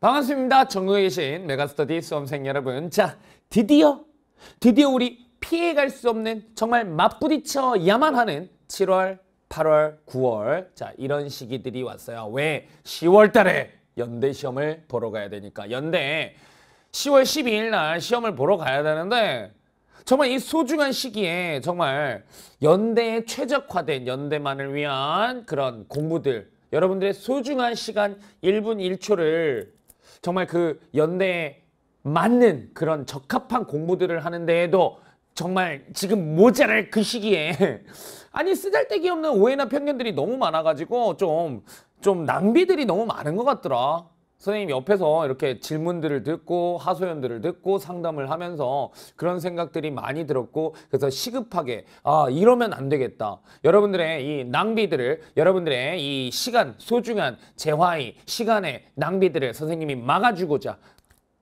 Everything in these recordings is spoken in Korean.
반갑습니다. 전국에 계신 메가스터디 수험생 여러분. 자, 드디어 드디어 우리 피해갈 수 없는 정말 맞부딪혀야만 하는 7월, 8월, 9월 자 이런 시기들이 왔어요. 왜? 10월 달에 연대 시험을 보러 가야 되니까 연대 10월 12일 날 시험을 보러 가야 되는데 정말 이 소중한 시기에 정말 연대에 최적화된 연대만을 위한 그런 공부들 여러분들의 소중한 시간 1분 1초를 정말 그 연대에 맞는 그런 적합한 공부들을 하는데에도 정말 지금 모자랄 그 시기에 아니 쓰잘데기 없는 오해나 편견들이 너무 많아가지고 좀좀 좀 낭비들이 너무 많은 것 같더라. 선생님 옆에서 이렇게 질문들을 듣고 하소연들을 듣고 상담을 하면서 그런 생각들이 많이 들었고 그래서 시급하게 아 이러면 안 되겠다. 여러분들의 이 낭비들을 여러분들의 이 시간 소중한 재화의 시간의 낭비들을 선생님이 막아주고자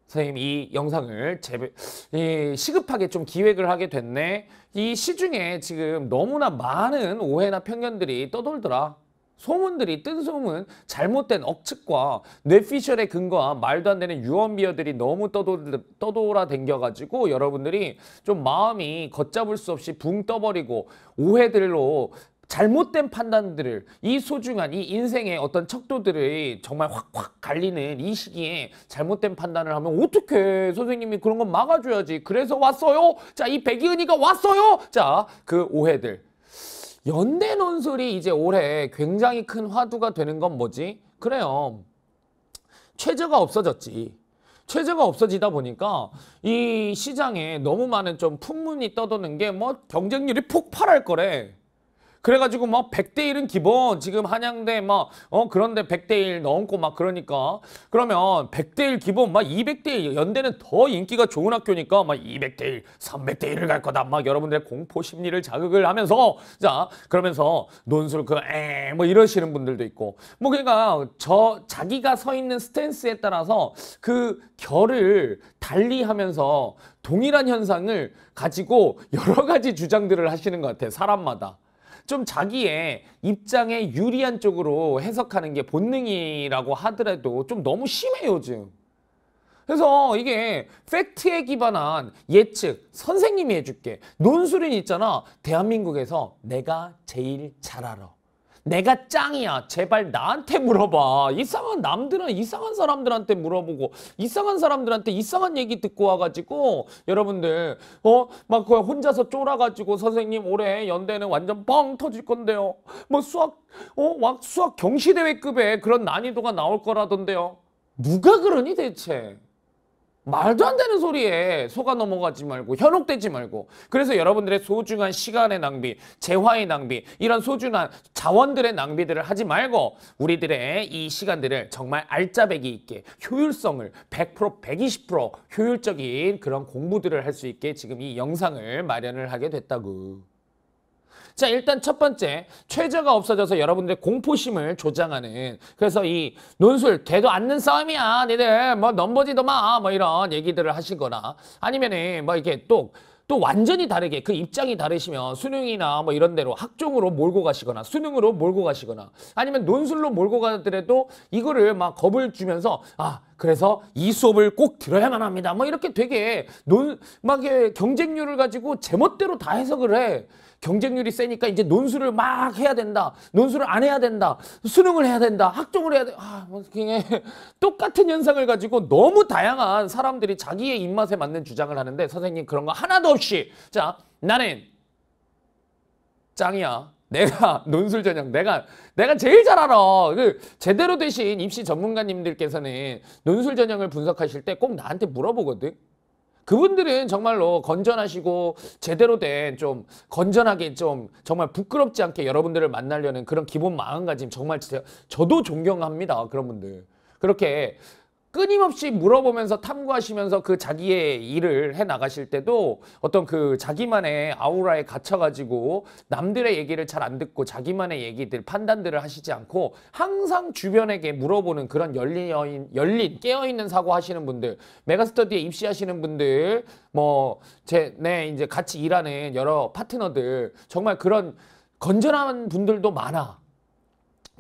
선생님 이 영상을 재배, 이 시급하게 좀 기획을 하게 됐네. 이 시중에 지금 너무나 많은 오해나 편견들이 떠돌더라. 소문들이 뜬 소문, 잘못된 억측과 뇌피셜의 근거한 말도 안 되는 유언비어들이 너무 떠돌, 떠돌아 댕겨가지고 여러분들이 좀 마음이 걷잡을 수 없이 붕 떠버리고 오해들로 잘못된 판단들을 이 소중한 이 인생의 어떤 척도들을 정말 확확 갈리는 이 시기에 잘못된 판단을 하면 어떻게 선생님이 그런 건 막아줘야지 그래서 왔어요 자이 백이은이가 왔어요 자그 오해들 연대 논술이 이제 올해 굉장히 큰 화두가 되는 건 뭐지? 그래요. 최저가 없어졌지. 체제가 없어지다 보니까 이 시장에 너무 많은 좀 풍문이 떠도는 게 뭐 경쟁률이 폭발할 거래. 그래가지고 막 100대 1은 기본 지금 한양대 막 어 그런데 100대 1 넘고 막 그러니까 그러면 100대 1 기본 막 200대 1 연대는 더 인기가 좋은 학교니까 막 200대 1 300대 1을 갈 거다 막 여러분들의 공포 심리를 자극을 하면서 자 그러면서 논술 그에 뭐 이러시는 분들도 있고 뭐 그러니까 저 자기가 서 있는 스탠스에 따라서 그 결을 달리하면서 동일한 현상을 가지고 여러 가지 주장들을 하시는 것 같아요. 사람마다. 좀 자기의 입장에 유리한 쪽으로 해석하는 게 본능이라고 하더라도 좀 너무 심해요, 요즘 그래서 이게 팩트에 기반한 예측, 선생님이 해줄게. 논술은 있잖아. 대한민국에서 내가 제일 잘 알아. 내가 짱이야. 제발 나한테 물어봐. 이상한 남들은 이상한 사람들한테 물어보고 이상한 사람들한테 이상한 얘기 듣고 와가지고 여러분들 어막그 혼자서 쫄아가지고 선생님 올해 연대는 완전 뻥 터질 건데요. 뭐 수학 어막 수학 경시대회급의 그런 난이도가 나올 거라던데요. 누가 그러니 대체? 말도 안 되는 소리에 속아 넘어가지 말고 현혹되지 말고 그래서 여러분들의 소중한 시간의 낭비, 재화의 낭비 이런 소중한 자원들의 낭비들을 하지 말고 우리들의 이 시간들을 정말 알짜배기 있게 효율성을 100% 120% 효율적인 그런 공부들을 할 수 있게 지금 이 영상을 마련을 하게 됐다고 자 일단 첫 번째 최저가 없어져서 여러분들의 공포심을 조장하는 그래서 이 논술 되도 않는 싸움이야 니들 뭐 넘버지도 마 뭐 이런 얘기들을 하시거나 아니면은 뭐 이렇게 또 또 완전히 다르게 그 입장이 다르시면 수능이나 뭐 이런 데로 학종으로 몰고 가시거나 수능으로 몰고 가시거나 아니면 논술로 몰고 가더라도 이거를 막 겁을 주면서 아 그래서 이 수업을 꼭 들어야만 합니다 뭐 이렇게 되게 논막 경쟁률을 가지고 제멋대로 다 해석을 해 경쟁률이 세니까 이제 논술을 막 해야 된다. 논술을 안 해야 된다. 수능을 해야 된다. 학종을 해야 돼. 아, 뭐 그냥 똑같은 현상을 가지고 너무 다양한 사람들이 자기의 입맛에 맞는 주장을 하는데 선생님 그런 거 하나도 없이 자, 나는 짱이야. 내가 논술 전형 내가 내가 제일 잘 알아 그 제대로 되신 입시 전문가님들께서는 논술 전형을 분석하실 때 꼭 나한테 물어보거든 그분들은 정말로 건전하시고 제대로 된 좀 건전하게 좀 정말 부끄럽지 않게 여러분들을 만나려는 그런 기본 마음가짐 정말 저도 존경합니다. 그런 분들. 그렇게 끊임없이 물어보면서 탐구하시면서 그 자기의 일을 해 나가실 때도 어떤 그 자기만의 아우라에 갇혀가지고 남들의 얘기를 잘 안 듣고 자기만의 얘기들 판단들을 하시지 않고 항상 주변에게 물어보는 그런 열린 여인, 열린 깨어있는 사고 하시는 분들 메가스터디에 입시하시는 분들 뭐제네 이제 같이 일하는 여러 파트너들 정말 그런 건전한 분들도 많아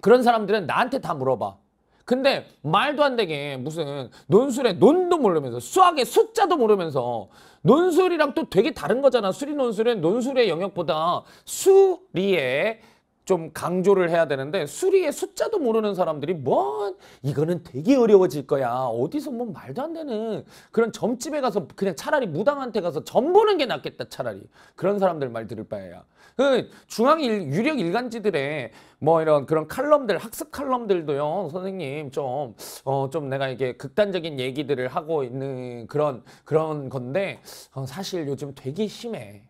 그런 사람들은 나한테 다 물어봐 근데 말도 안 되게 무슨 논술에 논도 모르면서 수학의 숫자도 모르면서 논술이랑 또 되게 다른 거잖아. 수리 논술은 논술의 영역보다 수리의 좀 강조를 해야 되는데 수리의 숫자도 모르는 사람들이 뭐 이거는 되게 어려워질 거야 어디서 뭐 말도 안 되는 그런 점집에 가서 그냥 차라리 무당한테 가서 점 보는 게 낫겠다 차라리 그런 사람들 말 들을 바에야 그 중앙 일, 유력 일간지들의 뭐 이런 그런 칼럼들 학습 칼럼들도요 선생님 좀 어좀 어, 좀 내가 이게 극단적인 얘기들을 하고 있는 그런 그런 건데 어, 사실 요즘 되게 심해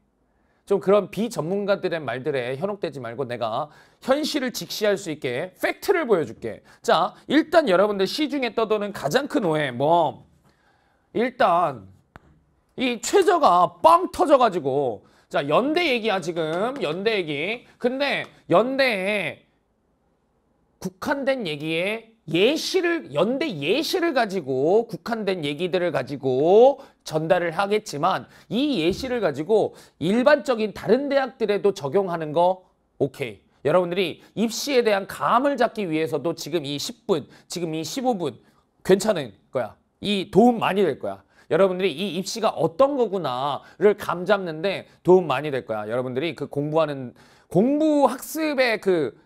좀 그런 비전문가들의 말들에 현혹되지 말고 내가 현실을 직시할 수 있게 팩트를 보여줄게. 자, 일단 여러분들 시중에 떠도는 가장 큰 오해 뭐 일단 이 최저가 빵 터져가지고 자 연대 얘기야 지금 연대 얘기 근데 연대에 국한된 얘기에 예시를 연대 예시를 가지고 국한된 얘기들을 가지고 전달을 하겠지만 이 예시를 가지고 일반적인 다른 대학들에도 적용하는 거 오케이. 여러분들이 입시에 대한 감을 잡기 위해서도 지금 이 10분, 지금 이 15분 괜찮은 거야. 이 도움 많이 될 거야. 여러분들이 이 입시가 어떤 거구나를 감 잡는데 도움 많이 될 거야. 여러분들이 그 공부하는 공부 학습의 그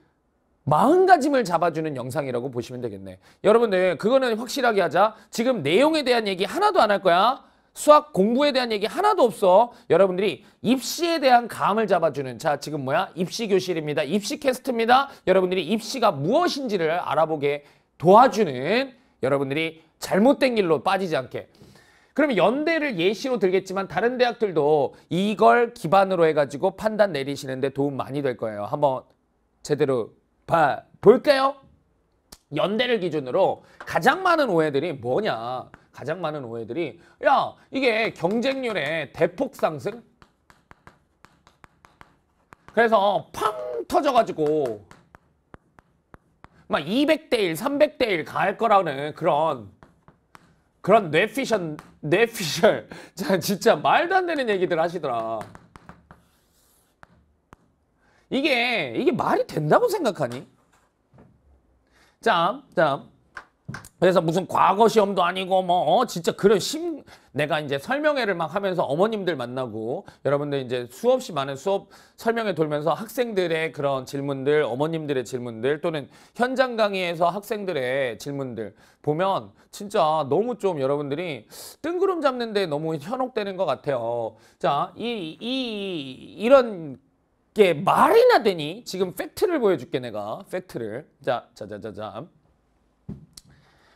마음가짐을 잡아주는 영상이라고 보시면 되겠네. 여러분들 그거는 확실하게 하자. 지금 내용에 대한 얘기 하나도 안 할 거야. 수학 공부에 대한 얘기 하나도 없어. 여러분들이 입시에 대한 감을 잡아주는 자 지금 뭐야? 입시 교실입니다. 입시 캐스트입니다. 여러분들이 입시가 무엇인지를 알아보게 도와주는 여러분들이 잘못된 길로 빠지지 않게 그러면 연대를 예시로 들겠지만 다른 대학들도 이걸 기반으로 해가지고 판단 내리시는데 도움 많이 될 거예요. 한번 제대로 봐 볼게요. 연대를 기준으로 가장 많은 오해들이 뭐냐? 가장 많은 오해들이 야 이게 경쟁률의 대폭 상승? 그래서 팡 터져가지고 막 200대1, 300대1 갈 거라는 그런 그런 뇌피셜 뇌피셜 진짜 말도 안 되는 얘기들 하시더라. 이게 이게 말이 된다고 생각하니? 자, 자. 그래서 무슨 과거 시험도 아니고 뭐 어, 진짜 그런 심 내가 이제 설명회를 막 하면서 어머님들 만나고 여러분들 이제 수없이 많은 수업 설명회 돌면서 학생들의 그런 질문들 어머님들의 질문들 또는 현장 강의에서 학생들의 질문들 보면 진짜 너무 좀 여러분들이 뜬구름 잡는데 너무 현혹되는 것 같아요. 자, 이, 이 이런 이게 말이나 되니? 지금 팩트를 보여줄게 내가 팩트를 자 자자자자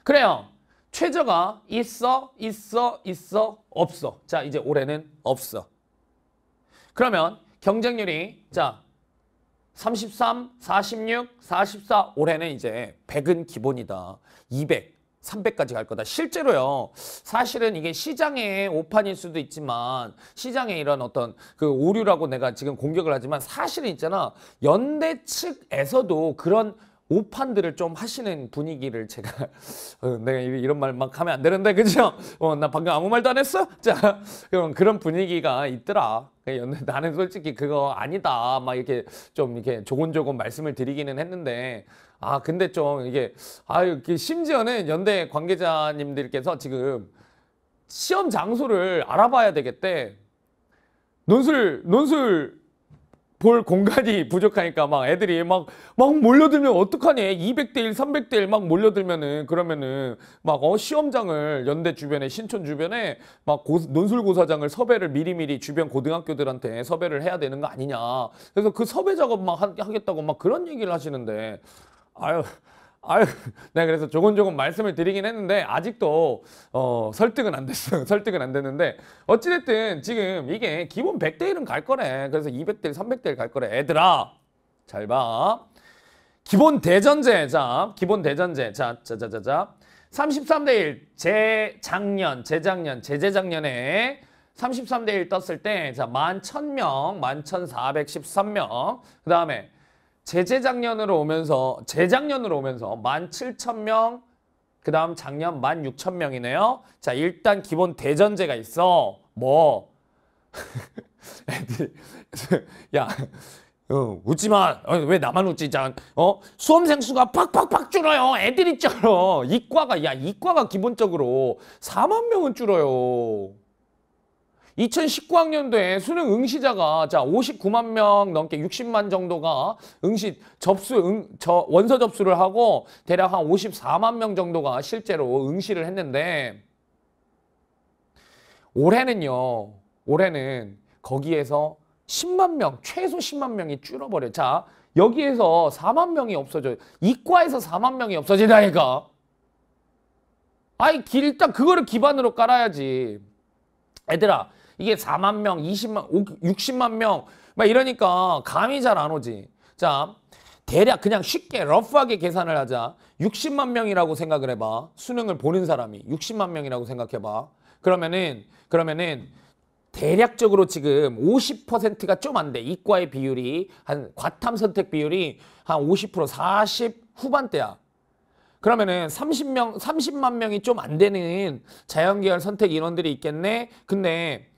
그래요 최저가 있어 있어 있어 없어 자 이제 올해는 없어 그러면 경쟁률이 자 33, 46, 44 올해는 이제 100은 기본이다 200 300까지 갈 거다. 실제로요. 사실은 이게 시장의 오판일 수도 있지만 시장의 이런 어떤 그 오류라고 내가 지금 공격을 하지만 사실은 있잖아. 연대 측에서도 그런 오판들을 좀 하시는 분위기를 제가 어, 내가 이런 말 막 하면 안 되는데 그죠? 어, 나 방금 아무 말도 안 했어? 자, 그 그런 분위기가 있더라. 예, 나는 솔직히 그거 아니다. 막 이렇게 좀 이렇게 조곤조곤 말씀을 드리기는 했는데 아 근데 좀 이게 아이 심지어는 연대 관계자님들께서 지금 시험 장소를 알아봐야 되겠대. 논술 논술 볼 공간이 부족하니까 막 애들이 막, 막 몰려들면 어떡하니? 200대1, 300대1 막 몰려들면은, 그러면은, 막, 어, 시험장을 연대 주변에, 신촌 주변에, 막, 고, 논술고사장을 섭외를 미리미리 주변 고등학교들한테 섭외를 해야 되는 거 아니냐. 그래서 그 섭외 작업 막 하, 하겠다고 막 그런 얘기를 하시는데, 아유, 아유, 네, 그래서 조곤조곤 말씀을 드리긴 했는데, 아직도, 어, 설득은 안 됐어요. 설득은 안 됐는데, 어찌됐든 지금 이게 기본 100대 1은 갈 거래. 그래서 200대 1, 300대 1갈 거래. 애들아, 잘 봐. 기본 대전제. 자, 기본 대전제. 자, 자, 자, 자, 자. 33대 1, 재작년, 재작년, 재재작년에 33대 1 떴을 때, 자, 11,000명, 11,413명. 그 다음에, 재재작년으로 오면서 재작년으로 오면서 17,000명 그 다음 작년 16,000명이네요. 자 일단 기본 대전제가 있어. 뭐야 어, 웃지마 어, 왜 나만 웃지 짠 어? 수험생 수가 팍팍팍 줄어요 애들이 줄어 이과가 야 이과가 기본적으로 4만 명은 줄어요 2019학년도에 수능 응시자가 자 59만 명 넘게 60만 정도가 응시 접수 응, 저 원서 접수를 하고 대략 한 54만 명 정도가 실제로 응시를 했는데 올해는요. 올해는 거기에서 10만 명, 최소 10만 명이 줄어버려. 자, 여기에서 4만 명이 없어져요. 이과에서 4만 명이 없어진다니까. 아이, 일단 그거를 기반으로 깔아야지. 애들아, 이게 4만 명, 20만, 60만 명막 이러니까 감이 잘 안 오지. 자, 대략 그냥 쉽게 러프하게 계산을 하자. 60만 명이라고 생각을 해봐. 수능을 보는 사람이 60만 명이라고 생각해봐. 그러면은 그러면은 대략적으로 지금 50%가 좀 안 돼. 이과의 비율이 한 과탐 선택 비율이 한50% 40 후반대야. 그러면은 30명 30만 명이 좀 안 되는 자연계열 선택 인원들이 있겠네. 근데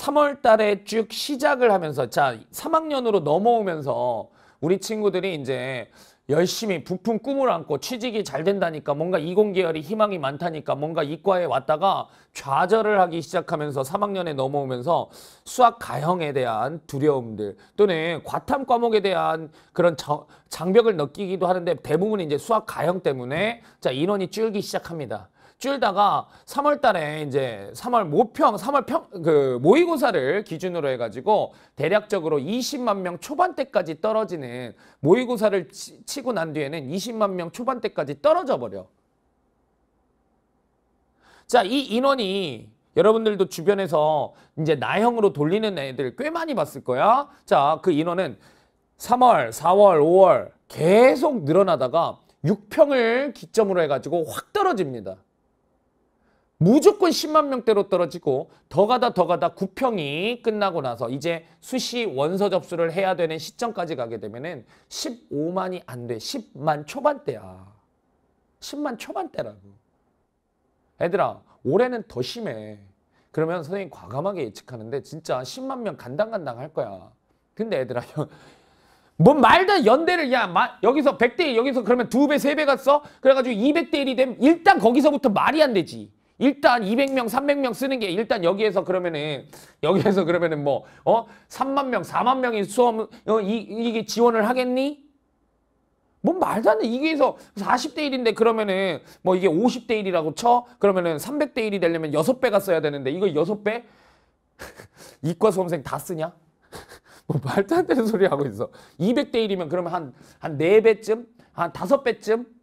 3월 달에 쭉 시작을 하면서 자 3학년으로 넘어오면서 우리 친구들이 이제 열심히 부푼 꿈을 안고 취직이 잘 된다니까 뭔가 이공계열이 희망이 많다니까 뭔가 이과에 왔다가 좌절을 하기 시작하면서 3학년에 넘어오면서 수학 가형에 대한 두려움들 또는 과탐 과목에 대한 그런 저, 장벽을 느끼기도 하는데 대부분 이제 수학 가형 때문에 자 인원이 줄기 시작합니다. 줄다가 3월 달에 이제 3월 모평, 3월 평, 그 모의고사를 기준으로 해가지고 대략적으로 20만 명 초반대까지 떨어지는 모의고사를 치, 치고 난 뒤에는 20만 명 초반대까지 떨어져 버려. 자, 이 인원이 여러분들도 주변에서 이제 나형으로 돌리는 애들 꽤 많이 봤을 거야. 자, 그 인원은 3월, 4월, 5월 계속 늘어나다가 6평을 기점으로 해가지고 확 떨어집니다. 무조건 10만 명대로 떨어지고 더 가다 더 가다 구평이 끝나고 나서 이제 수시 원서 접수를 해야 되는 시점까지 가게 되면은 15만이 안 돼. 10만 초반대야. 10만 초반대라고. 애들아 올해는 더 심해. 그러면 선생님 과감하게 예측하는데 진짜 10만 명 간당간당 할 거야. 근데 애들아 뭐 말든 연대를 야 마, 여기서 100대 1 여기서 그러면 2배 3배 갔어? 그래가지고 200대 1이 되면 일단 거기서부터 말이 안 되지. 일단 200명, 300명 쓰는 게 일단 여기에서 그러면은 여기에서 그러면은 뭐어 3만 명, 4만 명이 수험 어, 이, 이게 지원을 하겠니? 뭔 말도 안 돼. 이게서 40대 1인데 그러면은 뭐 이게 50대 1이라고 쳐? 그러면은 300대 1이 되려면 6배가 써야 되는데 이거 6배? 이과 수험생 다 쓰냐? 뭐 말도 안 되는 소리 하고 있어. 200대 1이면 그러면 한, 한 4배쯤? 한 5배쯤?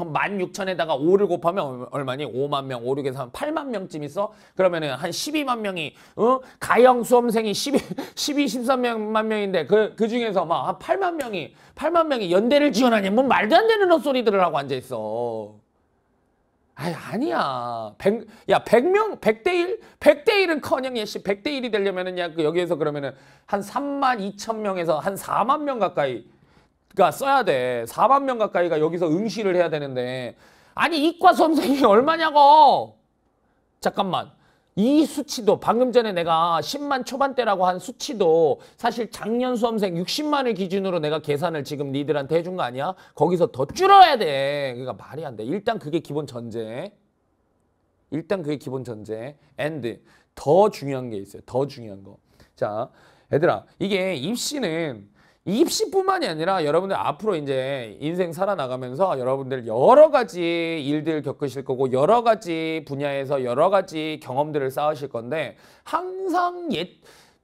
그럼 16,000에다가 5를 곱하면 얼마니? 5만 명, 5, 6에서 한 8만 명쯤 있어? 그러면은 한 12만 명이, 어? 가영 수험생이 12, 12, 13만 명인데 그, 그 중에서 막한 8만 명이, 8만 명이 연대를 지원하냐뭔 말도 안 되는 헛소리들을 하고 앉아있어. 아니, 아니야. 100, 야, 100명, 100대 1? 100대 1은 커녕, 예, 시 100대 1이 되려면은, 야, 그 여기에서 그러면은 한 3만 2천 명에서 한 4만 명 가까이 그러니까 써야 돼. 4만 명 가까이가 여기서 응시를 해야 되는데 아니 이과 수험생이 얼마냐고. 잠깐만. 이 수치도 방금 전에 내가 10만 초반대라고 한 수치도 사실 작년 수험생 60만을 기준으로 내가 계산을 지금 니들한테 해준 거 아니야? 거기서 더줄어야 돼. 그러니까 말이 안 돼. 일단 그게 기본 전제. 일단 그게 기본 전제. and 더 중요한 게 있어요. 더 중요한 거. 자, 얘들아 이게 입시는 입시뿐만이 아니라 여러분들 앞으로 이제 인생 살아나가면서 여러분들 여러 가지 일들 겪으실 거고 여러 가지 분야에서 여러 가지 경험들을 쌓으실 건데 항상 옛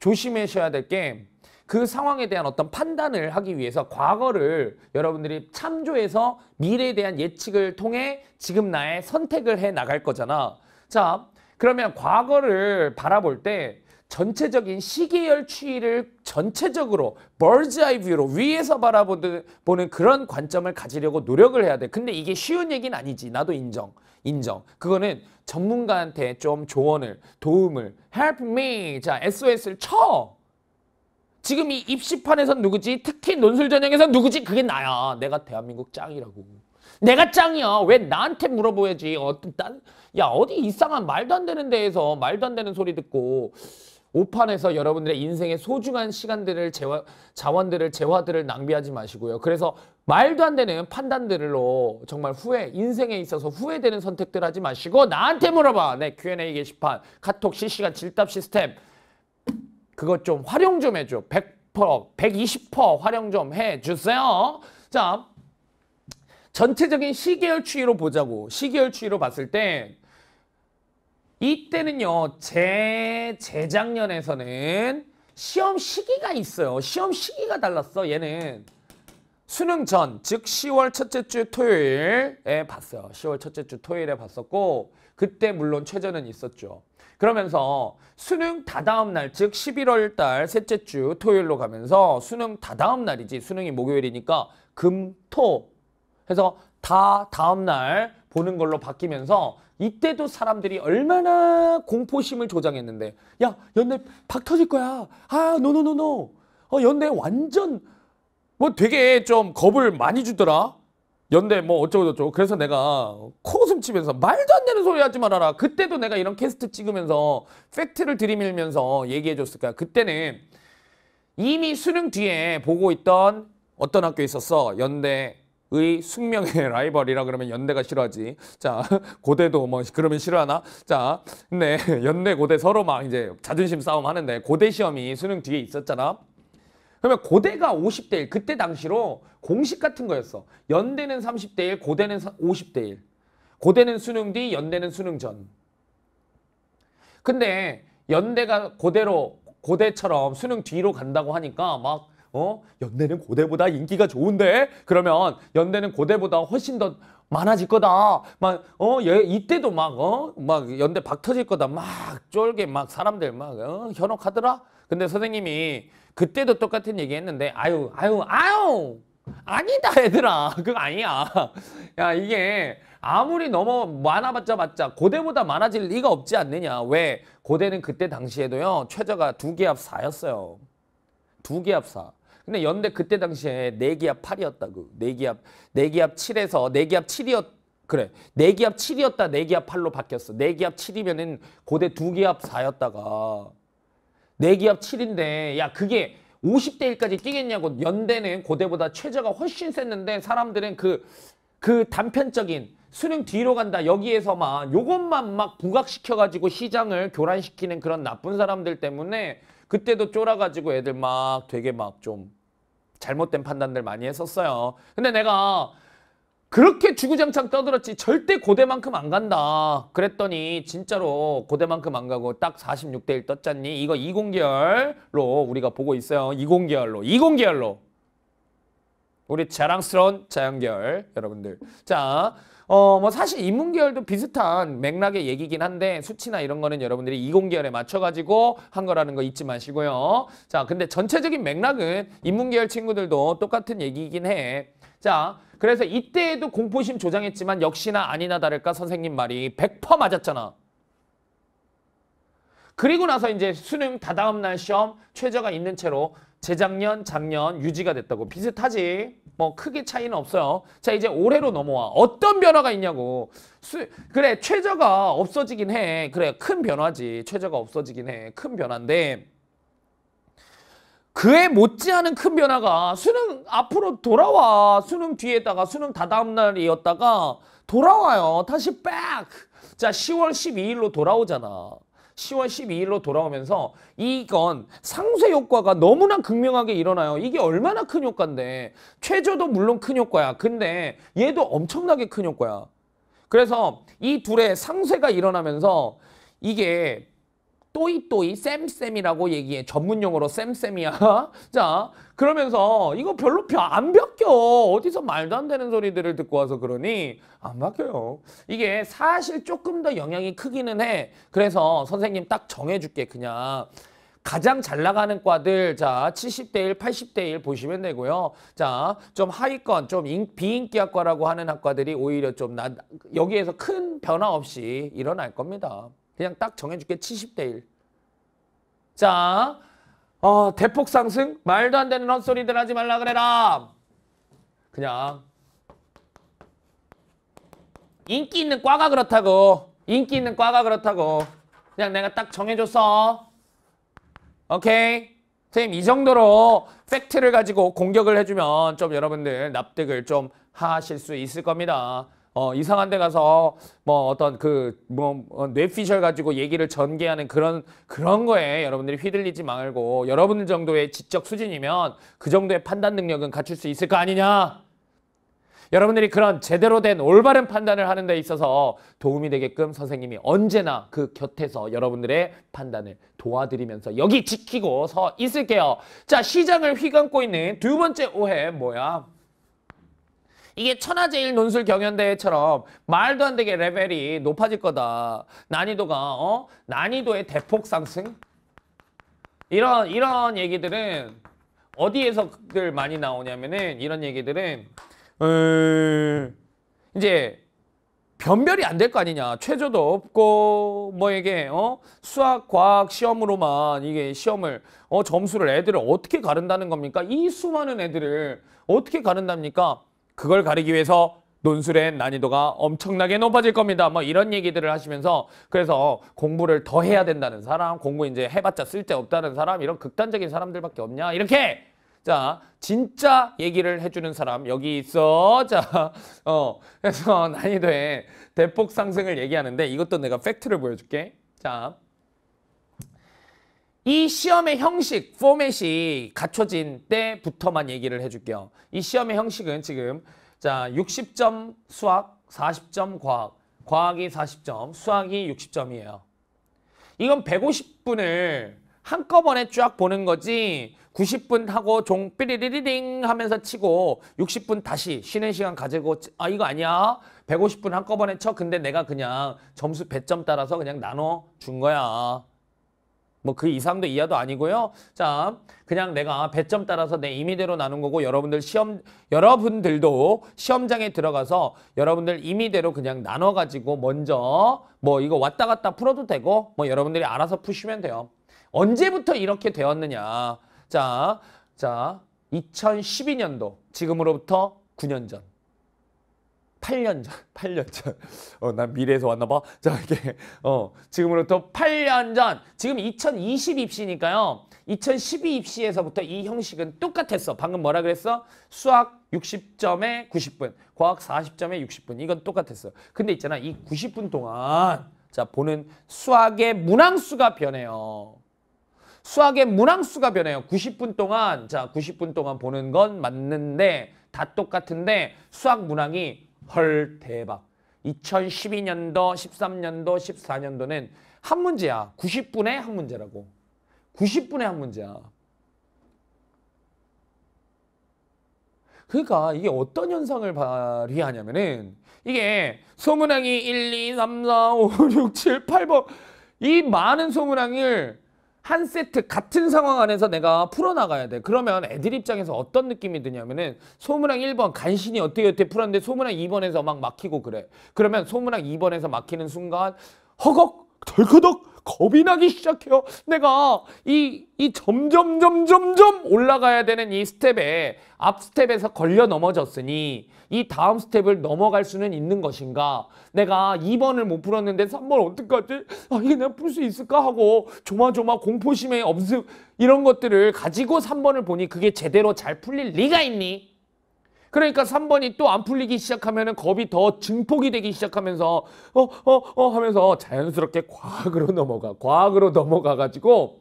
조심하셔야 될 게 그 상황에 대한 어떤 판단을 하기 위해서 과거를 여러분들이 참조해서 미래에 대한 예측을 통해 지금 나의 선택을 해 나갈 거잖아. 자, 그러면 과거를 바라볼 때 전체적인 시계열 추이를 전체적으로 b i 아이 s 뷰로 위에서 바라보는 보는 그런 관점을 가지려고 노력을 해야 돼. 근데 이게 쉬운 얘기는 아니지. 나도 인정. 인정. 그거는 전문가한테 좀 조언을, 도움을 help me. 자, SOS를 쳐. 지금 이 입시판에선 누구지? 특히 논술 전형에선 누구지? 그게 나야. 내가 대한민국 짱이라고. 내가 짱이야. 왜 나한테 물어보야지. 어떤 딴, 야, 어디 이상한 말도 안 되는 데에서 말도 안 되는 소리 듣고 오판에서 여러분들의 인생의 소중한 시간들을 재화, 자원들을 재화들을 낭비하지 마시고요. 그래서 말도 안 되는 판단들로 정말 후회 인생에 있어서 후회되는 선택들 하지 마시고 나한테 물어봐. 네 Q&A 게시판 카톡 실시간 질답 시스템 그것 좀 활용 좀 해줘. 100% 120% 활용 좀 해주세요. 자 전체적인 시계열 추이로 보자고 시계열 추이로 봤을 때 이때는요. 제 재작년에서는 시험 시기가 있어요. 시험 시기가 달랐어. 얘는 수능 전, 즉 10월 첫째 주 토요일에 봤어요. 10월 첫째 주 토요일에 봤었고 그때 물론 최저는 있었죠. 그러면서 수능 다다음 날, 즉 11월 달 셋째 주 토요일로 가면서 수능 다다음 날이지. 수능이 목요일이니까 금, 토 해서 다 다음 날 보는 걸로 바뀌면서 이때도 사람들이 얼마나 공포심을 조장했는데 야 연대 박 터질 거야 아 노노노노 어 연대 완전 뭐 되게 좀 겁을 많이 주더라 연대 뭐 어쩌고저쩌고 그래서 내가 코웃음 치면서 말도 안 되는 소리 하지 말아라 그때도 내가 이런 캐스트 찍으면서 팩트를 들이밀면서 얘기해 줬을 거야 그때는 이미 수능 뒤에 보고 있던 어떤 학교 에 있었어 연대 의 숙명의 라이벌이라 그러면 연대가 싫어하지. 자, 고대도 뭐 그러면 싫어하나? 자, 네, 연대 고대 서로 막 이제 자존심 싸움 하는데 고대 시험이 수능 뒤에 있었잖아. 그러면 고대가 50대 1 그때 당시로 공식 같은 거였어. 연대는 30대 1, 고대는 50대 1. 고대는 수능 뒤, 연대는 수능 전. 근데 연대가 고대로 고대처럼 수능 뒤로 간다고 하니까 막 어? 연대는 고대보다 인기가 좋은데? 그러면 연대는 고대보다 훨씬 더 많아질 거다. 막, 어, 예, 이때도 막, 어, 막 연대 박 터질 거다. 막 쫄게 막 사람들 막, 어, 현혹하더라? 근데 선생님이 그때도 똑같은 얘기 했는데, 아유, 아유, 아유! 아니다, 얘들아. 그거 아니야. 야, 이게 아무리 너무 많아봤자 맞자 고대보다 많아질 리가 없지 않느냐. 왜? 고대는 그때 당시에도요, 최저가 두 개합 사였어요. 두 개합 사. 근데 연대 그때 당시에 4기압 8이었다고. 4기압 그. 4기압 7에서 4기압 7이었 그래. 4기압 7이었다. 4기압 8로 바뀌었어. 4기압 7이면은 고대 두기압 4였다가 4기압 7인데 야 그게 50대 1까지 뛰겠냐고 연대는 고대보다 최저가 훨씬 셌는데 사람들은 그그 그 단편적인 수능 뒤로 간다 여기에서만 요것만 막 부각시켜가지고 시장을 교란시키는 그런 나쁜 사람들 때문에 그때도 쫄아가지고 애들 막 되게 막좀 잘못된 판단들 많이 했었어요. 근데 내가 그렇게 주구장창 떠들었지 절대 고대만큼 안 간다 그랬더니 진짜로 고대만큼 안 가고 딱 46대 1 떴잖니 이거 20계열로 우리가 보고 있어요 20계열로 20계열로 우리 자랑스러운 자연계열 여러분들 자 어, 뭐 사실 인문계열도 비슷한 맥락의 얘기긴 한데 수치나 이런 거는 여러분들이 이공계열에 맞춰가지고 한 거라는 거 잊지 마시고요. 자, 근데 전체적인 맥락은 인문계열 친구들도 똑같은 얘기이긴 해. 자, 그래서 이때에도 공포심 조장했지만 역시나 아니나 다를까 선생님 말이 100% 맞았잖아. 그리고 나서 이제 수능 다다음 날 시험 최저가 있는 채로 재작년, 작년 유지가 됐다고 비슷하지. 뭐 크게 차이는 없어요. 자 이제 올해로 넘어와. 어떤 변화가 있냐고. 수, 그래 최저가 없어지긴 해. 그래 큰 변화지. 최저가 없어지긴 해. 큰 변화인데 그에 못지않은 큰 변화가 수능 앞으로 돌아와. 수능 뒤에다가 수능 다다음 날이었다가 돌아와요. 다시 백. 자 10월 12일로 돌아오잖아. 10월 12일로 돌아오면서 이건 상쇄 효과가 너무나 극명하게 일어나요. 이게 얼마나 큰 효과인데 최저도 물론 큰 효과야. 근데 얘도 엄청나게 큰 효과야. 그래서 이 둘의 상쇄가 일어나면서 이게 또이또이 쌤쌤이라고 얘기해. 전문용어로 쌤쌤이야. 자, 그러면서 이거 별로 안 벗겨 어 어디서 말도 안 되는 소리들을 듣고 와서 그러니 안 바뀌어요. 이게 사실 조금 더 영향이 크기는 해. 그래서 선생님 딱 정해줄게 그냥. 가장 잘 나가는 과들 자 70대 1, 80대 1 보시면 되고요. 자 좀 하위권, 좀 인, 비인기학과라고 하는 학과들이 오히려 좀 나, 여기에서 큰 변화 없이 일어날 겁니다. 그냥 딱 정해줄게. 70대 1. 자, 어, 대폭 상승? 말도 안 되는 헛소리들 하지 말라 그래라. 그냥 인기 있는 과가 그렇다고. 인기 있는 과가 그렇다고. 그냥 내가 딱 정해줬어. 오케이? 선생님 이 정도로 팩트를 가지고 공격을 해주면 좀 여러분들 납득을 좀 하실 수 있을 겁니다. 어, 이상한 데 가서 뭐 어떤 그뭐 어, 뇌피셜 가지고 얘기를 전개하는 그런 그런 거에 여러분들이 휘둘리지 말고 여러분 정도의 지적 수준이면 그 정도의 판단 능력은 갖출 수 있을 거 아니냐. 여러분들이 그런 제대로 된 올바른 판단을 하는 데 있어서 도움이 되게끔 선생님이 언제나 그 곁에서 여러분들의 판단을 도와드리면서 여기 지키고 서 있을게요. 자, 시장을 휘감고 있는 두 번째 오해 뭐야? 이게 천하제일 논술 경연대회처럼 말도 안 되게 레벨이 높아질 거다. 난이도가 어? 난이도의 대폭 상승? 이런 이런 얘기들은 어디에서들 많이 나오냐면은 이런 얘기들은 음, 이제 변별이 안 될 거 아니냐. 최저도 없고 뭐 이게 어 수학 과학 시험으로만 이게 시험을 어 점수를 애들을 어떻게 가른다는 겁니까? 이 수많은 애들을 어떻게 가른답니까? 그걸 가리기 위해서 논술의 난이도가 엄청나게 높아질 겁니다. 뭐 이런 얘기들을 하시면서 그래서 공부를 더 해야 된다는 사람, 공부 이제 해봤자 쓸데없다는 사람, 이런 극단적인 사람들밖에 없냐 이렇게 자 진짜 얘기를 해주는 사람 여기 있어 자어 그래서 난이도의 대폭 상승을 얘기하는데 이것도 내가 팩트를 보여줄게 자이 시험의 형식, 포맷이 갖춰진 때부터만 얘기를 해줄게요. 이 시험의 형식은 지금 자 60점 수학, 40점 과학, 과학이 40점, 수학이 60점이에요. 이건 150분을 한꺼번에 쫙 보는 거지 90분 하고 종 삐리리리링 하면서 치고 60분 다시 쉬는 시간 가지고 아 이거 아니야 150분 한꺼번에 쳐 근데 내가 그냥 점수 배점 따라서 그냥 나눠 준 거야 뭐그 이상도 이하도 아니고요. 자, 그냥 내가 배점 따라서 내 임의대로 나눈 거고 여러분들 시험 여러분들도 시험장에 들어가서 여러분들 임의대로 그냥 나눠 가지고 먼저 뭐 이거 왔다 갔다 풀어도 되고 뭐 여러분들이 알아서 푸시면 돼요. 언제부터 이렇게 되었느냐. 자, 자, 2012년도 지금으로부터 9년 전. 8년 전, 8년 전. 어, 난 미래에서 왔나 봐. 자, 이게 어, 지금으로부터 8년 전. 지금 2020 입시니까요. 2012 입시에서부터 이 형식은 똑같았어. 방금 뭐라 그랬어? 수학 60점에 90분, 과학 40점에 60분. 이건 똑같았어. 근데 있잖아. 이 90분 동안 자, 보는 수학의 문항수가 변해요. 수학의 문항수가 변해요. 90분 동안 자, 90분 동안 보는 건 맞는데 다 똑같은데 수학 문항이 헐 대박. 2012년도, 13년도, 14년도는 한 문제야. 90분에 한 문제라고. 90분에 한 문제야. 그러니까 이게 어떤 현상을 발휘하냐면은 이게 소문항이 1, 2, 3, 4, 5, 6, 7, 8번 이 많은 소문항을 한 세트 같은 상황 안에서 내가 풀어나가야 돼. 그러면 애들 입장에서 어떤 느낌이 드냐면은 소문항 1번 간신히 어떻게 어떻게 풀었는데 소문항 2번에서 막 막히고 그래. 그러면 소문항 2번에서 막히는 순간 허걱 덜커덕 겁이 나기 시작해요. 내가 이, 이 점점, 점점점 올라가야 되는 이 스텝에 앞 스텝에서 걸려 넘어졌으니 이 다음 스텝을 넘어갈 수는 있는 것인가? 내가 2번을 못 풀었는데 3번 어떡하지? 아, 이게 내가 풀 수 있을까? 하고 조마조마 공포심의 엄습 이런 것들을 가지고 3번을 보니 그게 제대로 잘 풀릴 리가 있니? 그러니까 3번이 또 안 풀리기 시작하면 겁이 더 증폭이 되기 시작하면서 어 어어 어, 어 하면서 자연스럽게 과학으로 넘어가 과학으로 넘어가 가지고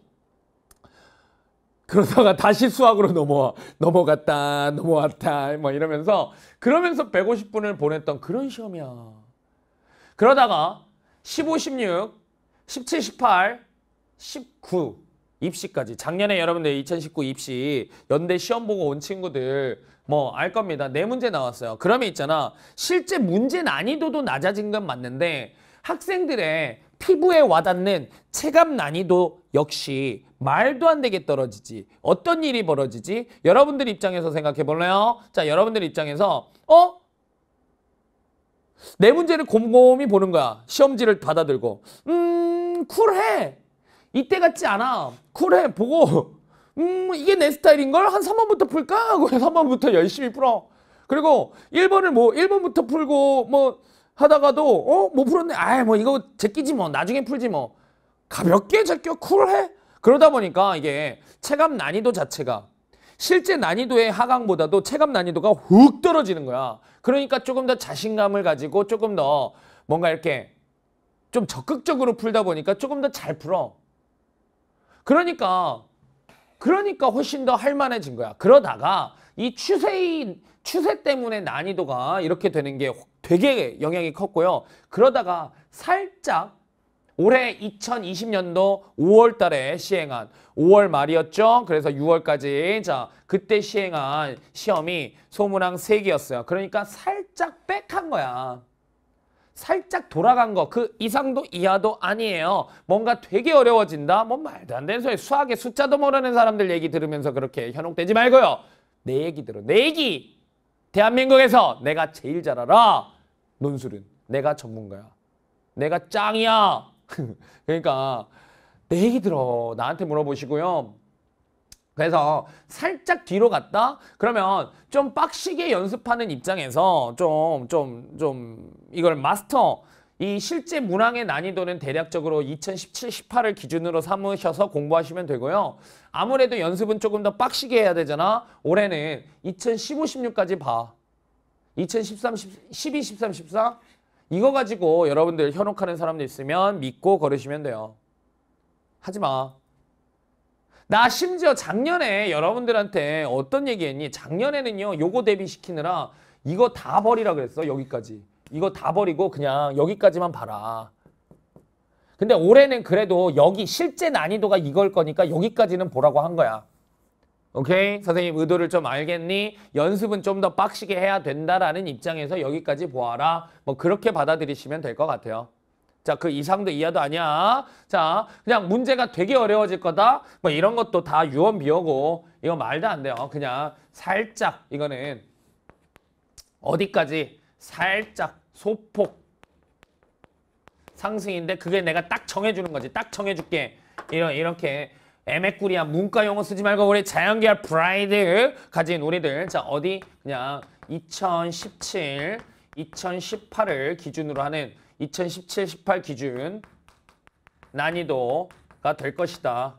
그러다가 다시 수학으로 넘어와 넘어갔다 넘어왔다 뭐 이러면서 그러면서 150분을 보냈던 그런 시험이야 그러다가 15, 16, 17, 18, 19 입시까지 작년에 여러분들 2019 입시 연대 시험 보고 온 친구들 뭐알 겁니다. 네 문제 나왔어요. 그러면 있잖아. 실제 문제 난이도도 낮아진 건 맞는데 학생들의 피부에 와닿는 체감 난이도 역시 말도 안 되게 떨어지지. 어떤 일이 벌어지지? 여러분들 입장에서 생각해 볼래요? 자, 여러분들 입장에서 어? 내 네 문제를 곰곰이 보는 거야. 시험지를 받아들고. 음, 쿨해. 이때 같지 않아. 쿨해. 보고 음 이게 내 스타일인 걸 한 3번부터 풀까 하고 3번부터 열심히 풀어. 그리고 1번을 뭐 1번부터 풀고 뭐 하다가도 어못 뭐 풀었네. 아이 뭐 이거 제끼지 뭐 나중에 풀지 뭐 가볍게 제껴 쿨해. 그러다 보니까 이게 체감 난이도 자체가 실제 난이도의 하강보다도 체감 난이도가 훅 떨어지는 거야. 그러니까 조금 더 자신감을 가지고 조금 더 뭔가 이렇게 좀 적극적으로 풀다 보니까 조금 더 잘 풀어. 그러니까 그러니까 훨씬 더 할만해진 거야. 그러다가 이 추세인 추세 때문에 난이도가 이렇게 되는 게 되게 영향이 컸고요. 그러다가 살짝 올해 2020년도 5월 달에 시행한 5월 말이었죠. 그래서 6월까지 자 그때 시행한 시험이 소문항 3개였어요. 그러니까 살짝 빽한 거야. 살짝 돌아간 거 그 이상도 이하도 아니에요. 뭔가 되게 어려워진다. 뭐 말도 안 되는 소리. 수학의 숫자도 모르는 사람들 얘기 들으면서 그렇게 현혹되지 말고요. 내 얘기 들어. 내 얘기. 대한민국에서 내가 제일 잘 알아. 논술은 내가 전문가야. 내가 짱이야. 그러니까 내 얘기 들어. 나한테 물어보시고요. 그래서 살짝 뒤로 갔다? 그러면 좀 빡시게 연습하는 입장에서 좀, 좀, 좀, 이걸 마스터, 이 실제 문항의 난이도는 대략적으로 2017, 18을 기준으로 삼으셔서 공부하시면 되고요. 아무래도 연습은 조금 더 빡시게 해야 되잖아. 올해는 2015, 16까지 봐. 2013, 1 2 13, 14? 이거 가지고 여러분들 현혹하는 사람도 있으면 믿고 걸으시면 돼요. 하지 마. 나 심지어 작년에 여러분들한테 어떤 얘기했니? 작년에는요 요거 대비시키느라 이거 다 버리라 그랬어 여기까지 이거 다 버리고 그냥 여기까지만 봐라 근데 올해는 그래도 여기 실제 난이도가 이걸 거니까 여기까지는 보라고 한 거야 오케이? 선생님 의도를 좀 알겠니? 연습은 좀 더 빡시게 해야 된다라는 입장에서 여기까지 보아라 뭐 그렇게 받아들이시면 될 것 같아요 자, 그 이상도 이하도 아니야. 자, 그냥 문제가 되게 어려워질 거다. 뭐 이런 것도 다 유언 비어고 이거 말도 안 돼요. 그냥 살짝 이거는 어디까지 살짝 소폭 상승인데 그게 내가 딱 정해주는 거지. 딱 정해줄게. 이런 이렇게 에메꾸리야 문과 용어 쓰지 말고 우리 자연계열 프라이드 가진 우리들 자 어디 그냥 2017, 2018을 기준으로 하는 2017-18 기준 난이도가 될 것이다.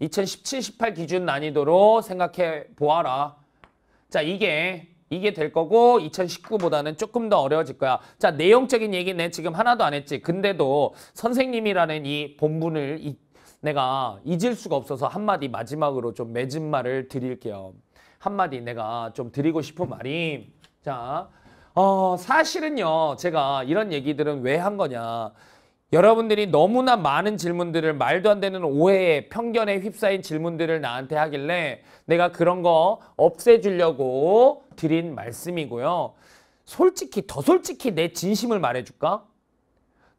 2017-18 기준 난이도로 생각해 보아라. 자, 이게 이게 될 거고 2019보다는 조금 더 어려워질 거야. 자, 내용적인 얘기는 지금 하나도 안 했지. 근데도 선생님이라는 이 본분을 이, 내가 잊을 수가 없어서 한마디 마지막으로 좀 맺은 말을 드릴게요. 한마디 내가 좀 드리고 싶은 말이 자, 어, 사실은요, 제가 이런 얘기들은 왜 한 거냐. 여러분들이 너무나 많은 질문들을 말도 안 되는 오해에 편견에 휩싸인 질문들을 나한테 하길래 내가 그런 거 없애주려고 드린 말씀이고요. 솔직히, 더 솔직히 내 진심을 말해줄까?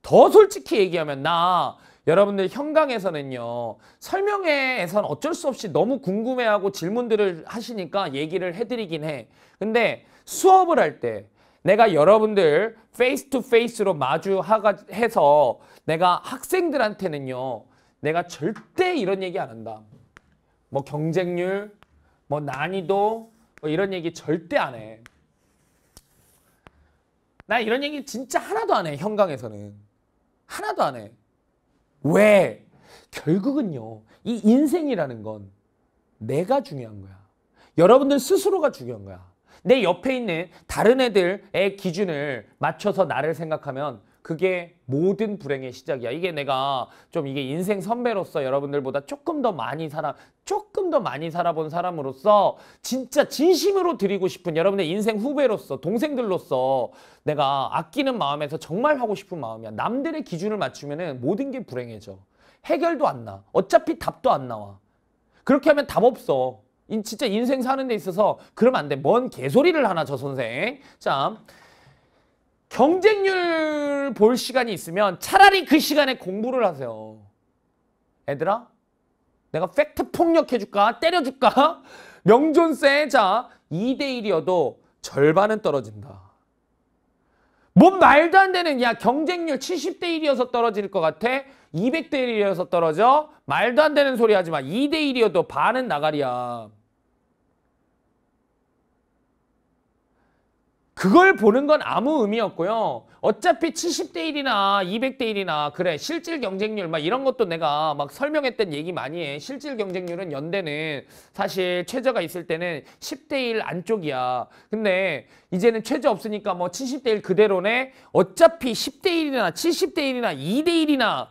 더 솔직히 얘기하면 나 여러분들 현강에서는요 설명회에선 어쩔 수 없이 너무 궁금해하고 질문들을 하시니까 얘기를 해드리긴 해 근데 수업을 할때 내가 여러분들 페이스 투 페이스로 마주해서 내가 학생들한테는요. 내가 절대 이런 얘기 안 한다. 뭐 경쟁률, 뭐 난이도, 뭐 이런 얘기 절대 안 해. 나 이런 얘기 진짜 하나도 안 해. 현강에서는. 하나도 안 해. 왜? 결국은요. 이 인생이라는 건 내가 중요한 거야. 여러분들 스스로가 중요한 거야. 내 옆에 있는 다른 애들의 기준을 맞춰서 나를 생각하면 그게 모든 불행의 시작이야. 이게 내가 좀 이게 인생 선배로서 여러분들보다 조금 더 많이 살아 조금 더 많이 살아본 사람으로서 진짜 진심으로 드리고 싶은 여러분의 인생 후배로서 동생들로서 내가 아끼는 마음에서 정말 하고 싶은 마음이야. 남들의 기준을 맞추면 모든 게 불행해져. 해결도 안 나. 어차피 답도 안 나와. 그렇게 하면 답 없어. 진짜 인생 사는 데 있어서 그러면 안 돼. 뭔 개소리를 하나 저 선생. 자. 경쟁률 볼 시간이 있으면 차라리 그 시간에 공부를 하세요. 얘들아 내가 팩트 폭력해줄까? 때려줄까? 명존세, 자, 2대1이어도 절반은 떨어진다. 뭔 말도 안 되는, 야, 경쟁률 70대1이어서 떨어질 것 같아? 200대1이어서 떨어져? 말도 안 되는 소리 하지 마. 2대1이어도 반은 나가리야. 그걸 보는 건 아무 의미 없고요. 어차피 70대 1이나 200대 1이나 그래 실질 경쟁률 막 이런 것도 내가 막 설명했던 얘기 많이 해. 실질 경쟁률은 연대는 사실 최저가 있을 때는 10대 1 안쪽이야. 근데 이제는 최저 없으니까 뭐 70대 1 그대로네. 어차피 10대 1이나 70대 1이나 2대 1이나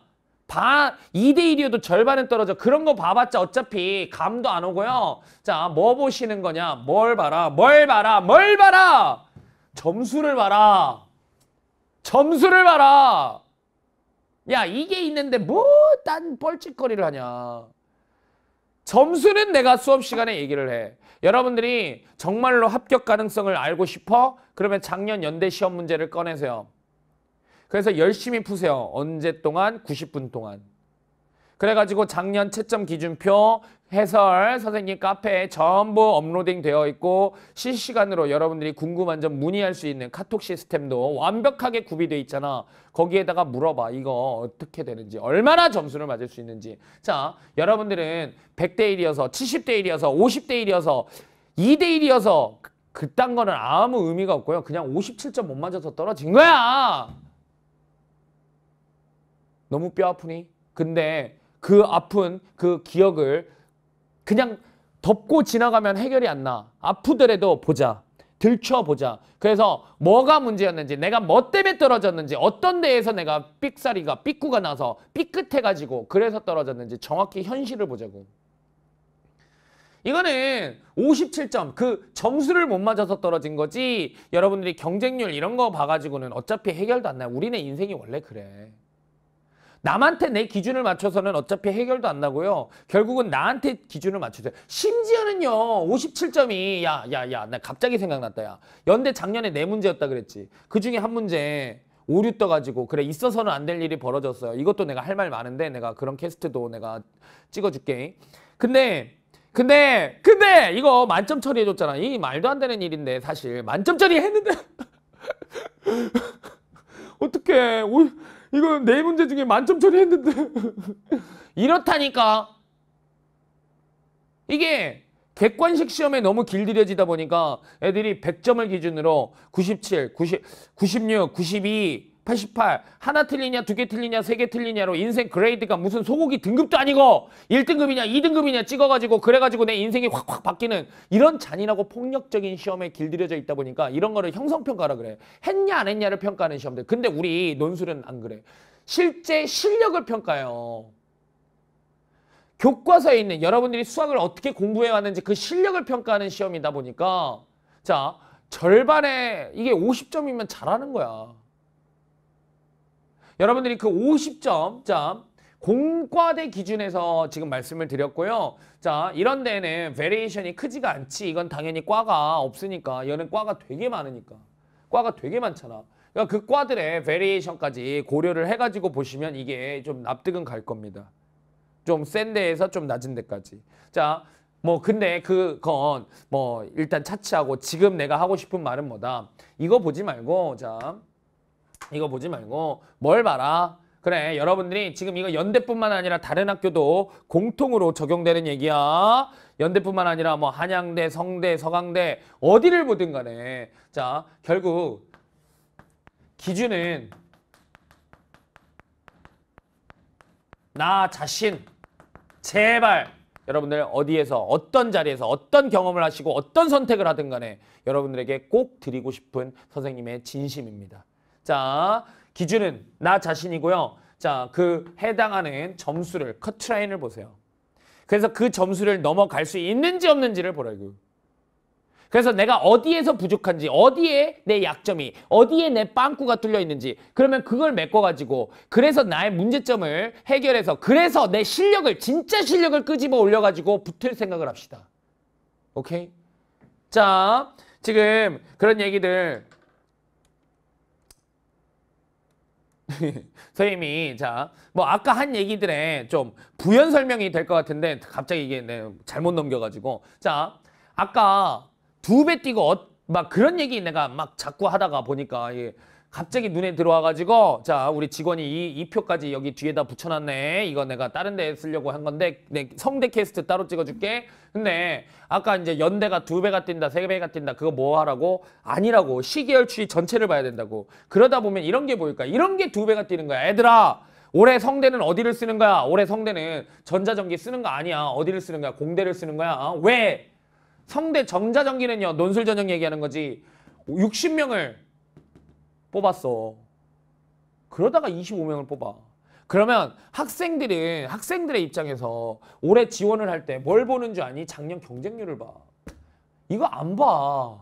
반 2대 1이어도 절반은 떨어져. 그런 거 봐봤자 어차피 감도 안 오고요. 자, 뭐 보시는 거냐? 뭘 봐라. 뭘 봐라. 뭘 봐라. 점수를 봐라. 점수를 봐라. 야, 이게 있는데 뭐딴 뻘짓거리를 하냐. 점수는 내가 수업 시간에 얘기를 해. 여러분들이 정말로 합격 가능성을 알고 싶어? 그러면 작년 연대 시험 문제를 꺼내세요. 그래서 열심히 푸세요. 언제 동안? 90분 동안. 그래가지고 작년 채점 기준표 해설 선생님 카페에 전부 업로딩 되어 있고 실시간으로 여러분들이 궁금한 점 문의할 수 있는 카톡 시스템도 완벽하게 구비되어 있잖아. 거기에다가 물어봐. 이거 어떻게 되는지 얼마나 점수를 맞을 수 있는지. 자 여러분들은 100대 1이어서 70대 1이어서 50대 1이어서 2대 1이어서 그딴 거는 아무 의미가 없고요. 그냥 57점 못 맞아서 떨어진 거야. 너무 뼈 아프니? 근데 그 아픈 그 기억을 그냥 덮고 지나가면 해결이 안 나. 아프더라도 보자. 들춰보자. 그래서 뭐가 문제였는지, 내가 뭐 때문에 떨어졌는지, 어떤 데에서 내가 삑사리가, 삑구가 나서 삐끗해가지고 그래서 떨어졌는지 정확히 현실을 보자고. 이거는 57점, 그 점수를 못 맞아서 떨어진 거지 여러분들이 경쟁률 이런 거 봐가지고는 어차피 해결도 안 나요. 우리네 인생이 원래 그래. 남한테 내 기준을 맞춰서는 어차피 해결도 안 나고요. 결국은 나한테 기준을 맞춰줘요. 심지어는요. 57점이 야야야나 갑자기 생각났다 야. 연대 작년에 내 네 문제였다 그랬지. 그중에 한 문제 오류 떠가지고 그래 있어서는 안 될 일이 벌어졌어요. 이것도 내가 할 말 많은데 내가 그런 캐스트도 내가 찍어줄게. 근데 근데 근데 이거 만점 처리해줬잖아. 이 말도 안 되는 일인데 사실 만점 처리했는데 어떻게 오. 이거 네 문제 중에 만점 처리했는데 이렇다니까 이게 객관식 시험에 너무 길들여지다 보니까 애들이 100점을 기준으로 97, 90, 96, 92 88 하나 틀리냐 두 개 틀리냐 세 개 틀리냐로 인생 그레이드가 무슨 소고기 등급도 아니고 1등급이냐 2등급이냐 찍어가지고 그래가지고 내 인생이 확확 바뀌는 이런 잔인하고 폭력적인 시험에 길들여져 있다 보니까 이런 거를 형성평가라 그래 했냐 안 했냐를 평가하는 시험들 근데 우리 논술은 안 그래 실제 실력을 평가해요 교과서에 있는 여러분들이 수학을 어떻게 공부해 왔는지 그 실력을 평가하는 시험이다 보니까 자 절반에 이게 50점이면 잘하는 거야 여러분들이 그 50점 자, 공과대 기준에서 지금 말씀을 드렸고요. 자, 이런 데는 베리에이션이 크지가 않지. 이건 당연히 과가 없으니까. 얘는 과가 되게 많으니까. 과가 되게 많잖아. 그러니까 그 과들의 베리에이션까지 고려를 해가지고 보시면 이게 좀 납득은 갈 겁니다. 좀 센 데에서 좀 낮은 데까지. 자, 뭐 근데 그건 뭐 일단 차치하고 지금 내가 하고 싶은 말은 뭐다. 이거 보지 말고 자 이거 보지 말고 뭘 봐라. 그래 여러분들이 지금 이거 연대뿐만 아니라 다른 학교도 공통으로 적용되는 얘기야. 연대뿐만 아니라 뭐 한양대, 성대, 서강대 어디를 보든 간에 자 결국 기준은 나 자신 제발 여러분들 어디에서 어떤 자리에서 어떤 경험을 하시고 어떤 선택을 하든 간에 여러분들에게 꼭 드리고 싶은 선생님의 진심입니다. 자, 기준은 나 자신이고요. 자, 그 해당하는 점수를 커트라인을 보세요. 그래서 그 점수를 넘어갈 수 있는지 없는지를 보라고. 요 그래서 내가 어디에서 부족한지, 어디에 내 약점이, 어디에 내 빵꾸가 뚫려 있는지, 그러면 그걸 메꿔가지고, 그래서 나의 문제점을 해결해서, 그래서 내 실력을, 진짜 실력을 끄집어 올려가지고 붙을 생각을 합시다. 오케이? 자, 지금 그런 얘기들 선생님이 자뭐 아까 한 얘기들에 좀 부연 설명이 될 것 같은데 갑자기 이게 네, 잘못 넘겨가지고 자 아까 두 배 뛰고 어, 막 그런 얘기 내가 막 자꾸 하다가 보니까 이게 예. 갑자기 눈에 들어와가지고 자 우리 직원이 이, 이 표까지 여기 뒤에다 붙여놨네 이거 내가 다른 데 쓰려고 한 건데 내 성대 캐스트 따로 찍어줄게 근데 아까 이제 연대가 두 배가 뛴다 세 배가 뛴다 그거 뭐 하라고 아니라고 시계열 추이 전체를 봐야 된다고 그러다 보면 이런 게 보일까 이런 게 두 배가 뛰는 거야 애들아 올해 성대는 어디를 쓰는 거야 올해 성대는 전자전기 쓰는 거 아니야 어디를 쓰는 거야 공대를 쓰는 거야 어? 왜 성대 전자전기는요 논술전형 얘기하는 거지 60명을 뽑았어. 그러다가 25명을 뽑아. 그러면 학생들은 학생들의 입장에서 올해 지원을 할 때 뭘 보는 줄 아니? 작년 경쟁률을 봐. 이거 안 봐.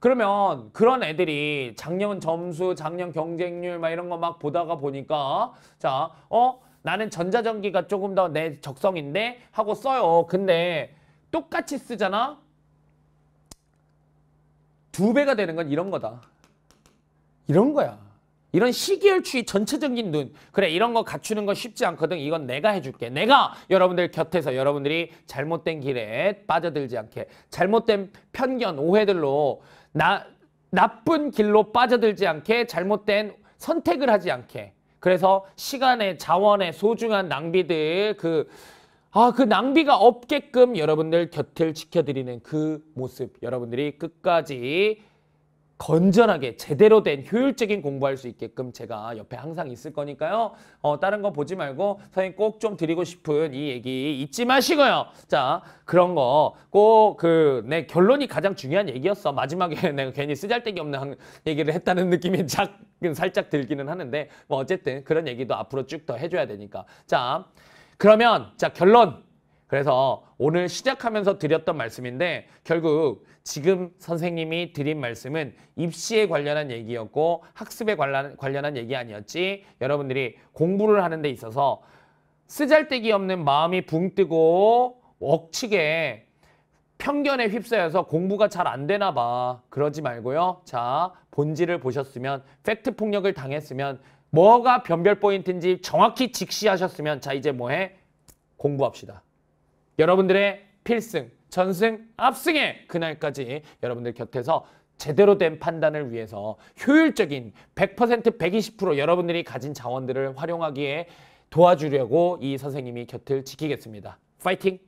그러면 그런 애들이 작년 점수, 작년 경쟁률 막 이런 거 막 보다가 보니까 자, 어? 나는 전자전기가 조금 더 내 적성인데 하고 써요. 근데 똑같이 쓰잖아. 두 배가 되는 건 이런 거다. 이런 거야. 이런 시기열추의 전체적인 눈. 그래, 이런 거 갖추는 거 쉽지 않거든. 이건 내가 해줄게. 내가 여러분들 곁에서 여러분들이 잘못된 길에 빠져들지 않게, 잘못된 편견, 오해들로 나, 나쁜 길로 빠져들지 않게, 잘못된 선택을 하지 않게. 그래서 시간의 자원의 소중한 낭비들, 그, 아, 그 낭비가 없게끔 여러분들 곁을 지켜드리는 그 모습, 여러분들이 끝까지 건전하게 제대로 된 효율적인 공부할 수 있게끔 제가 옆에 항상 있을 거니까요. 어, 다른 거 보지 말고 선생님 꼭 좀 드리고 싶은 이 얘기 잊지 마시고요. 자 그런 거 꼭그내 결론이 가장 중요한 얘기였어. 마지막에 내가 괜히 쓰잘데기 없는 얘기를 했다는 느낌이 작, 살짝 들기는 하는데 뭐 어쨌든 그런 얘기도 앞으로 쭉 더 해줘야 되니까 자 그러면 자 결론 그래서 오늘 시작하면서 드렸던 말씀인데 결국 지금 선생님이 드린 말씀은 입시에 관련한 얘기였고 학습에 관련, 한 얘기 아니었지 여러분들이 공부를 하는 데 있어서 쓰잘데기 없는 마음이 붕 뜨고 억측에 편견에 휩싸여서 공부가 잘 안 되나 봐. 그러지 말고요. 자, 본질을 보셨으면 팩트 폭력을 당했으면 뭐가 변별 포인트인지 정확히 직시하셨으면 자, 이제 뭐해? 공부합시다. 여러분들의 필승, 전승, 압승의 그날까지 여러분들 곁에서 제대로 된 판단을 위해서 효율적인 100% 120% 여러분들이 가진 자원들을 활용하기에 도와주려고 이 선생님이 곁을 지키겠습니다. 파이팅!